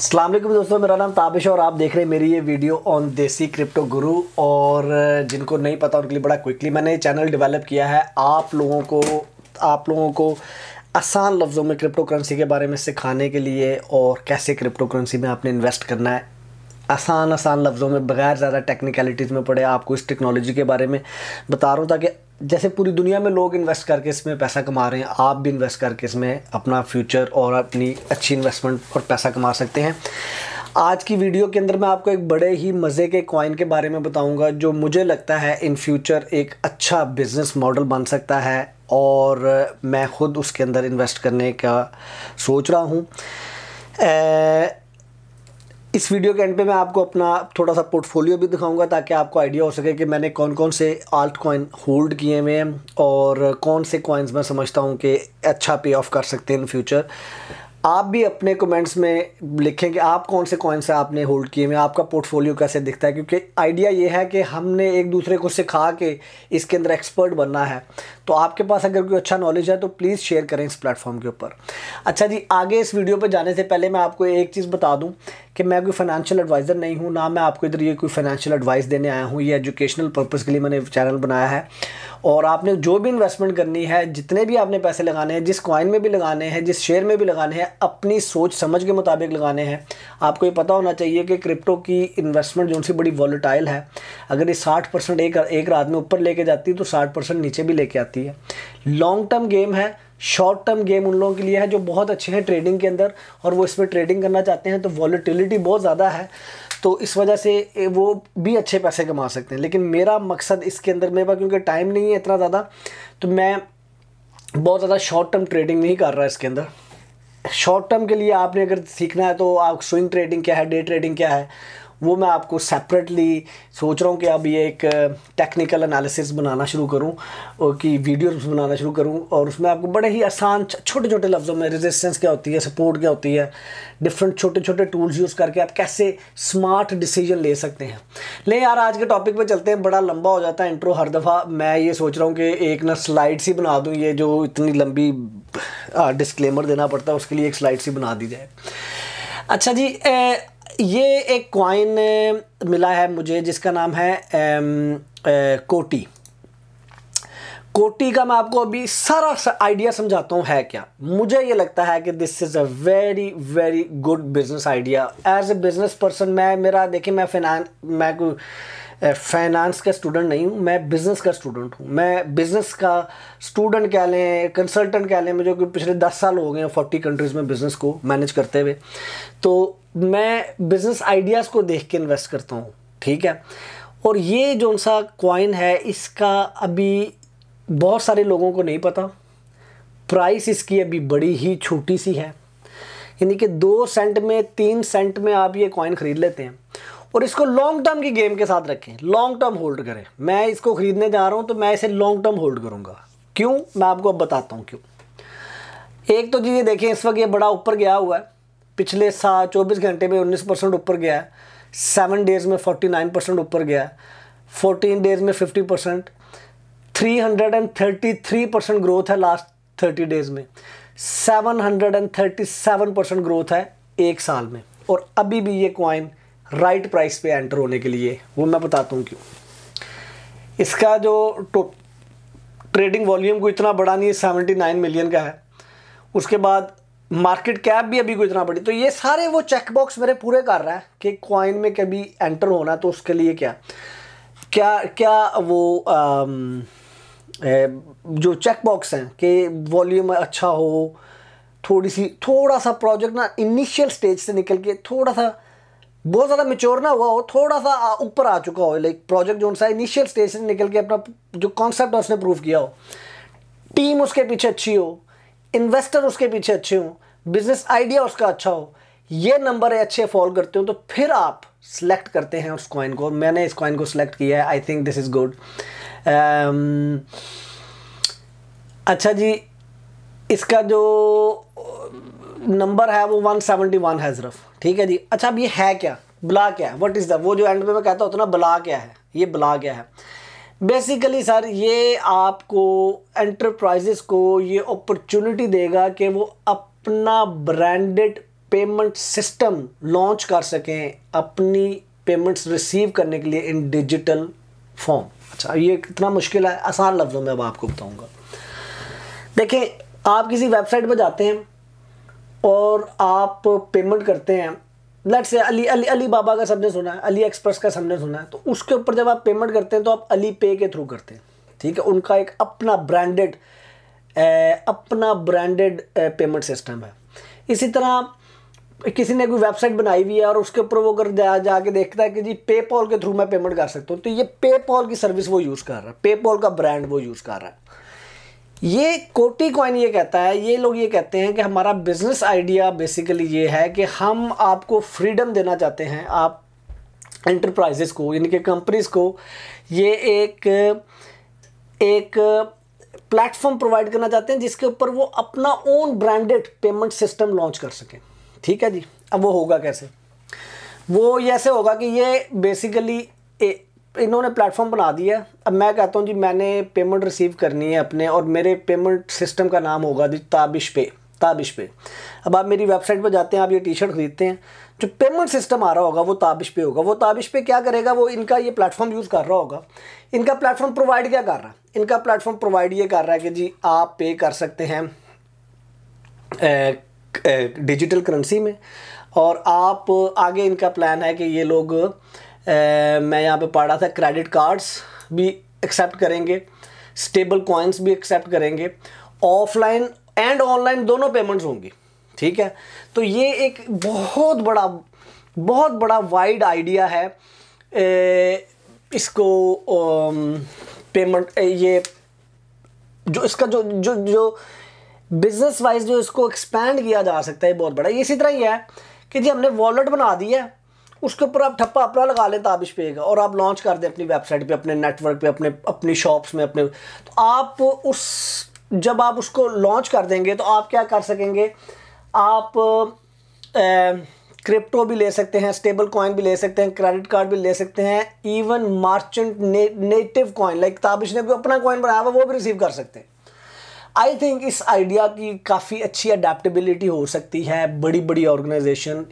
असलम दोस्तों मेरा नाम ताबिश है और आप देख रहे हैं मेरी ये वीडियो ऑन देसी क्रिप्टो गुरु और जिनको नहीं पता उनके लिए बड़ा क्विकली मैंने चैनल डेवलप किया है आप लोगों को आप लोगों को आसान लफ्ज़ों में क्रिप्टो करेंसी के बारे में सिखाने के लिए और कैसे क्रिप्टो करेंसी में आपने इन्वेस्ट करना है आसान आसान लफ्ज़ों में बगैर ज़्यादा टेक्निकलिटीज़ में पढ़े आपको इस टेक्नोलॉजी के बारे में बता रहा हूँ ताकि जैसे पूरी दुनिया में लोग इन्वेस्ट करके इसमें पैसा कमा रहे हैं आप भी इन्वेस्ट करके इसमें अपना फ्यूचर और अपनी अच्छी इन्वेस्टमेंट और पैसा कमा सकते हैं आज की वीडियो के अंदर मैं आपको एक बड़े ही मज़े के कॉइन के बारे में बताऊंगा जो मुझे लगता है इन फ्यूचर एक अच्छा बिज़नेस मॉडल बन सकता है और मैं ख़ुद उसके अंदर इन्वेस्ट करने का सोच रहा हूँ इस वीडियो के एंड पे मैं आपको अपना थोड़ा सा पोर्टफोलियो भी दिखाऊंगा ताकि आपको आइडिया हो सके कि मैंने कौन कौन से आल्ट कॉइन होल्ड किए हुए हैं और कौन से कॉइन्स मैं समझता हूँ कि अच्छा पे ऑफ कर सकते हैं इन फ्यूचर आप भी अपने कमेंट्स में लिखें कि आप कौन से कॉइन से आपने होल्ड किए हैं आपका पोर्टफोलियो कैसे दिखता है क्योंकि आइडिया ये है कि हमने एक दूसरे को सिखा के इसके अंदर एक्सपर्ट बनना है तो आपके पास अगर कोई अच्छा नॉलेज है तो प्लीज़ शेयर करें इस प्लेटफॉर्म के ऊपर अच्छा जी आगे इस वीडियो पर जाने से पहले मैं आपको एक चीज़ बता दूँ कि मैं कोई फाइनेंशियल एडवाइज़र नहीं हूँ ना मैं आपको इधर ये कोई फाइनेंशियल एडवाइस देने आया हूँ ये एजुकेशनल पर्पज़ के लिए मैंने चैनल बनाया है और आपने जो भी इन्वेस्टमेंट करनी है जितने भी आपने पैसे लगाने हैं जिस कॉइन में भी लगाने हैं जिस शेयर में भी लगाने हैं अपनी सोच समझ के मुताबिक लगाने हैं आपको ये पता होना चाहिए कि क्रिप्टो की इन्वेस्टमेंट जो सी बड़ी वॉलीटाइल है अगर ये साठ परसेंट एक, एक रात में ऊपर लेके जाती है तो साठ परसेंट नीचे भी लेके आती है लॉन्ग टर्म गेम है शॉर्ट टर्म गेम उन लोगों के लिए है जो बहुत अच्छे हैं ट्रेडिंग के अंदर और वो इसमें ट्रेडिंग करना चाहते हैं तो वॉलीटिलिटी बहुत ज़्यादा है तो इस वजह से वो भी अच्छे पैसे कमा सकते हैं लेकिन मेरा मकसद इसके अंदर मेरे पास क्योंकि टाइम नहीं है इतना ज़्यादा तो मैं बहुत ज़्यादा शॉर्ट टर्म ट्रेडिंग नहीं कर रहा इसके अंदर शॉर्ट टर्म के लिए आपने अगर सीखना है तो आप स्विंग ट्रेडिंग क्या है डे ट्रेडिंग क्या है वो मैं आपको सेपरेटली सोच रहा हूँ कि अब ये एक टेक्निकल एनालिसिस बनाना शुरू करूँ और कि वीडियो बनाना शुरू करूँ और उसमें आपको बड़े ही आसान छोटे छोटे लफ्ज़ों में रेजिस्टेंस क्या होती है सपोर्ट क्या होती है डिफरेंट छोटे छोटे टूल्स यूज़ करके आप कैसे स्मार्ट डिसीजन ले सकते हैं ले यार आज के टॉपिक पर चलते हैं बड़ा लंबा हो जाता है इंट्रो हर दफ़ा मैं ये सोच रहा हूँ कि एक ना स्लाइड सी बना दूँ ये जो इतनी लंबी डिस्क्लेमर देना पड़ता है उसके लिए एक स्लाइड सी बना दी जाए अच्छा जी ये एक क्वाइन मिला है मुझे जिसका नाम है ए, ए, कोटी कोटी का मैं आपको अभी सारा आइडिया समझाता हूँ है क्या मुझे ये लगता है कि this is a very very good business idea as a business person मैं मेरा देखिए मैं फिनान मैं कोई फाइनेंस का स्टूडेंट नहीं हूँ मैं बिज़नेस का स्टूडेंट हूँ मैं बिज़नेस का स्टूडेंट कह लें कंसल्टेंट कह लें मुझे पिछले दस साल हो गए हैं फोर्टी कंट्रीज़ में बिज़नेस को मैनेज करते हुए तो मैं बिज़नेस आइडियाज़ को देख के इन्वेस्ट करता हूँ ठीक है और ये जो सा कॉइन है इसका अभी बहुत सारे लोगों को नहीं पता प्राइस इसकी अभी बड़ी ही छोटी सी है यानी कि दो सेंट में तीन सेंट में आप ये कॉइन ख़रीद लेते हैं और इसको लॉन्ग टर्म की गेम के साथ रखें लॉन्ग टर्म होल्ड करें मैं इसको ख़रीदने जा रहा हूँ तो मैं इसे लॉन्ग टर्म होल्ड करूँगा क्यों मैं आपको अब बताता हूँ क्यों एक तो जी ये देखें इस वक्त ये बड़ा ऊपर गया हुआ है पिछले साल चौबीस घंटे में उन्नीस परसेंट ऊपर गया सेवन डेज में फोर्टी नाइन परसेंट ऊपर गया फोर्टीन डेज में fifty percent three hundred and thirty three percent growth है लास्ट थर्टी डेज में seven hundred and thirty seven percent growth है एक साल में और अभी भी ये क्वाइन राइट प्राइस पे एंटर होने के लिए वो मैं बताता हूँ क्यों इसका जो ट्रेडिंग वॉल्यूम को इतना बड़ा नहीं है सेवेंटी नाइन मिलियन का है उसके बाद मार्केट कैप भी अभी को इतना बड़ी तो ये सारे वो चेकबॉक्स मेरे पूरे कर रहा है कि क्वाइन में कभी एंटर होना तो उसके लिए क्या क्या क्या वो आम, ए, जो चेकबॉक्स हैं कि वॉल्यूम अच्छा हो थोड़ी सी थोड़ा सा प्रोजेक्ट ना इनिशियल स्टेज से निकल के थोड़ा सा बहुत ज़्यादा मेच्योर ना हुआ हो थोड़ा सा ऊपर आ चुका हो लाइक प्रोजेक्ट जो सा इनिशियल स्टेज से निकल के अपना जो कॉन्सेप्ट है उसने प्रूव किया हो टीम उसके पीछे अच्छी हो इन्वेस्टर उसके पीछे अच्छे हों बिजनेस आइडिया उसका अच्छा हो ये नंबर अच्छे फॉलो करते हो तो फिर आप सिलेक्ट करते हैं उस कॉइन को मैंने इस कॉइन को सिलेक्ट किया है I think this is good अच्छा जी इसका जो नंबर uh, है वो 171 है सिर्फ ठीक है जी अच्छा अब ये है क्या ब्ला क्या है वट इज़ द वो जो एंड में मैं कहता हूँ उतना ब्ला क्या है ये ब्ला क्या है बेसिकली सर ये आपको एंटरप्राइजेस को ये अपॉर्चुनिटी देगा कि वो अपना ब्रांडेड पेमेंट सिस्टम लॉन्च कर सकें अपनी पेमेंट्स रिसीव करने के लिए इन डिजिटल फॉर्म अच्छा ये कितना मुश्किल है आसान लफ्ज़ों में अब आपको बताऊंगा देखें आप किसी वेबसाइट पर जाते हैं और आप पेमेंट करते हैं लेट से अली अली अली बाबा का सबने सुना है अली एक्सप्रेस का सबने सुना है तो उसके ऊपर जब आप पेमेंट करते हैं तो आप अली पे के थ्रू करते हैं ठीक है उनका एक अपना ब्रांडेड अपना ब्रांडेड पेमेंट सिस्टम है इसी तरह किसी ने कोई वेबसाइट बनाई हुई है और उसके ऊपर वो अगर जा जाके देखता है कि जी पेपॉल के थ्रू मैं पेमेंट कर सकता हूँ तो ये पेपॉल की सर्विस वो यूज़ कर रहा है पेपॉल का ब्रांड वो यूज़ कर रहा है ये कोटी कॉइन ये कहता है ये लोग ये कहते हैं कि हमारा बिजनेस आइडिया बेसिकली ये है कि हम आपको फ्रीडम देना चाहते हैं आप एंटरप्राइजेस को यानी कि कंपनीज को ये एक एक प्लेटफॉर्म प्रोवाइड करना चाहते हैं जिसके ऊपर वो अपना own branded payment system launch कर सकें ठीक है जी अब वो होगा कैसे वो ऐसे होगा कि ये बेसिकली इन्होंने प्लेटफॉर्म बना दिया अब मैं कहता हूँ जी मैंने पेमेंट रिसीव करनी है अपने और मेरे पेमेंट सिस्टम का नाम होगा जी ताबिश पे ताबिश पे अब आप मेरी वेबसाइट पर जाते हैं आप ये टी शर्ट खरीदते हैं जो पेमेंट सिस्टम आ रहा होगा वो ताबिश पे होगा वो ताबिश पे क्या करेगा वो इनका ये प्लेटफॉर्म यूज़ कर रहा होगा इनका प्लेटफॉर्म प्रोवाइड क्या कर रहा है इनका प्लेटफॉर्म प्रोवाइड ये कर रहा है कि जी आप पे कर सकते हैं डिजिटल करेंसी में और आप आगे इनका प्लान है कि ये लोग मैं यहाँ पे पढ़ रहा था क्रेडिट कार्ड्स भी एक्सेप्ट करेंगे स्टेबल कॉइन्स भी एक्सेप्ट करेंगे ऑफलाइन एंड ऑनलाइन दोनों पेमेंट्स होंगी ठीक है तो ये एक बहुत बड़ा बहुत बड़ा वाइड आइडिया है ए, इसको पेमेंट ये जो इसका जो जो जो बिज़नेस वाइज जो इसको एक्सपेंड किया जा सकता है बहुत बड़ा इसी तरह ही है कि जी हमने वॉलेट बना दिया है उसके ऊपर आप ठप्पा अपना लगा लें ताबिश पे का और आप लॉन्च कर दें अपनी वेबसाइट पे अपने नेटवर्क पे अपने अपनी शॉप्स में अपने तो आप उस जब आप उसको लॉन्च कर देंगे तो आप क्या कर सकेंगे आप ए, क्रिप्टो भी ले सकते हैं स्टेबल कॉइन भी ले सकते हैं क्रेडिट कार्ड भी ले सकते हैं even merchant native coin like Tabish ने भी अपना कॉइन बनाया हुआ वो भी रिसीव कर सकते हैं आई थिंक इस आइडिया की काफ़ी अच्छी अडेप्टबिलिटी हो सकती है बड़ी बड़ी ऑर्गेनाइजेशन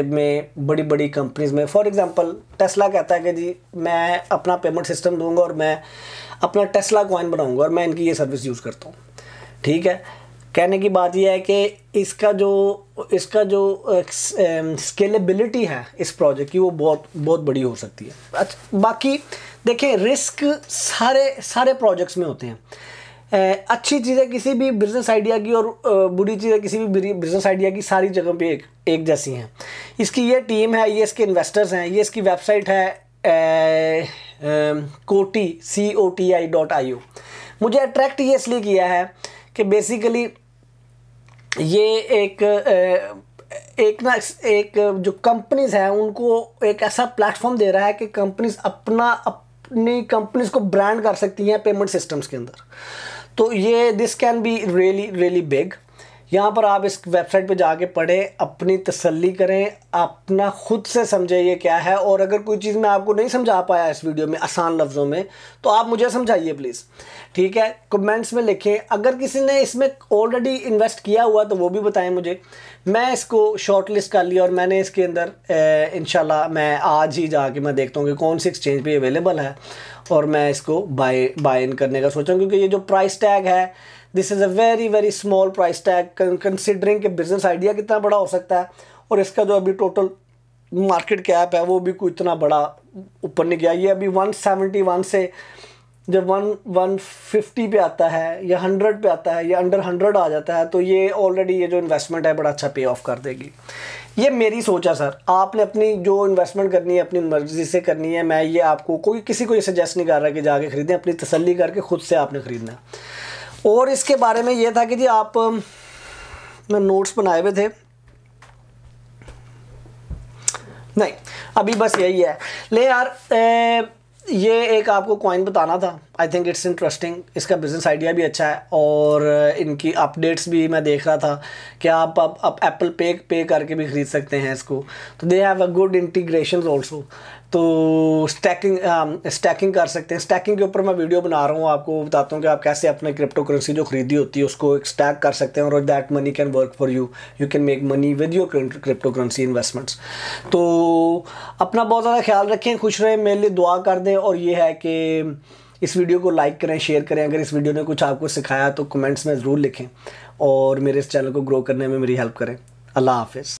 में बड़ी बड़ी कंपनीज़ में फॉर एग्जांपल टेस्ला कहता है कि जी मैं अपना पेमेंट सिस्टम दूंगा और मैं अपना टेस्ला कॉइन बनाऊंगा और मैं इनकी ये सर्विस यूज़ करता हूँ ठीक है कहने की बात यह है कि इसका जो इसका जो स्केलेबिलिटी है इस प्रोजेक्ट की वो बहुत बहुत बड़ी हो सकती है अच्छा बाकी देखें रिस्क सारे सारे प्रोजेक्ट्स में होते हैं अच्छी चीज़ें किसी भी बिज़नेस आइडिया की और बुरी चीज़ें किसी भी बिज़नेस आइडिया की सारी जगह पे एक एक जैसी हैं इसकी ये टीम है ये इसके इन्वेस्टर्स हैं ये इसकी वेबसाइट है Coti C O T I dot I U मुझे अट्रैक्ट ये इसलिए किया है कि बेसिकली ये एक ए, एक ना एक जो कंपनीज हैं उनको एक ऐसा प्लेटफॉर्म दे रहा है कि कंपनीज अपना अप, अपनी कंपनीज को ब्रांड कर सकती हैं पेमेंट सिस्टम्स के अंदर तो ये this can be really really big यहाँ पर आप इस वेबसाइट पे जाके पढ़ें अपनी तसल्ली करें अपना ख़ुद से समझें ये क्या है और अगर कोई चीज़ मैं आपको नहीं समझा पाया इस वीडियो में आसान लफ्ज़ों में तो आप मुझे समझाइए प्लीज़ ठीक है कमेंट्स में लिखें अगर किसी ने इसमें ऑलरेडी इन्वेस्ट किया हुआ तो वो भी बताएं मुझे मैं इसको शॉर्ट लिस्ट कर लिया और मैंने इसके अंदर इन मैं आज ही जाके मैं देखता हूँ कि कौन से एक्सचेंज पर अवेलेबल है और मैं इसको बाय बाय इन करने का सोचा क्योंकि ये जो प्राइस टैग है this is a very very small price tag considering के बिज़नेस आइडिया कितना बड़ा हो सकता है और इसका जो अभी टोटल मार्केट कैप है वो भी कोई इतना बड़ा ऊपर नहीं गया ये अभी 171 से जब वन वन फिफ्टी पे आता है या हंड्रेड पे आता है या अंडर हंड्रेड आ जाता है तो ये ऑलरेडी ये जो इन्वेस्टमेंट है बड़ा अच्छा पे ऑफ कर देगी ये मेरी सोच है सर आपने अपनी जो इन्वेस्टमेंट करनी है अपनी मर्ज़ी से करनी है मैं ये आपको कोई किसी को ये सजेस्ट नहीं कर रहा कि जाके ख़रीदें अपनी तसल्ली करके ख़ुद से आपने ख़रीदना और इसके बारे में ये था कि जी आप मैं नोट्स बनाए हुए थे नहीं अभी बस यही है ले यार ए, ये एक आपको कॉइन बताना था आई थिंक इट्स इंटरेस्टिंग इसका बिज़नेस आइडिया भी अच्छा है और इनकी अपडेट्स भी मैं देख रहा था कि आप अब एप्पल पे पे करके भी ख़रीद सकते हैं इसको तो they have a good integration also तो स्टैकिंग स्टैकिंग um, कर सकते हैं स्टैकिंग के ऊपर मैं वीडियो बना रहा हूँ आपको बताता हूँ कि आप कैसे अपने क्रिप्टो करेंसी जो खरीदी होती है उसको एक स्टैक कर सकते हैं और that money can work for you you can make money with your crypto currency investments तो अपना बहुत ज़्यादा ख्याल रखें खुश रहें मेरे लिए दुआ कर दें और ये है कि इस वीडियो को लाइक करें शेयर करें अगर इस वीडियो ने कुछ आपको सिखाया तो कमेंट्स में ज़रूर लिखें और मेरे इस चैनल को ग्रो करने में मेरी हेल्प करें अल्लाह हाफिज़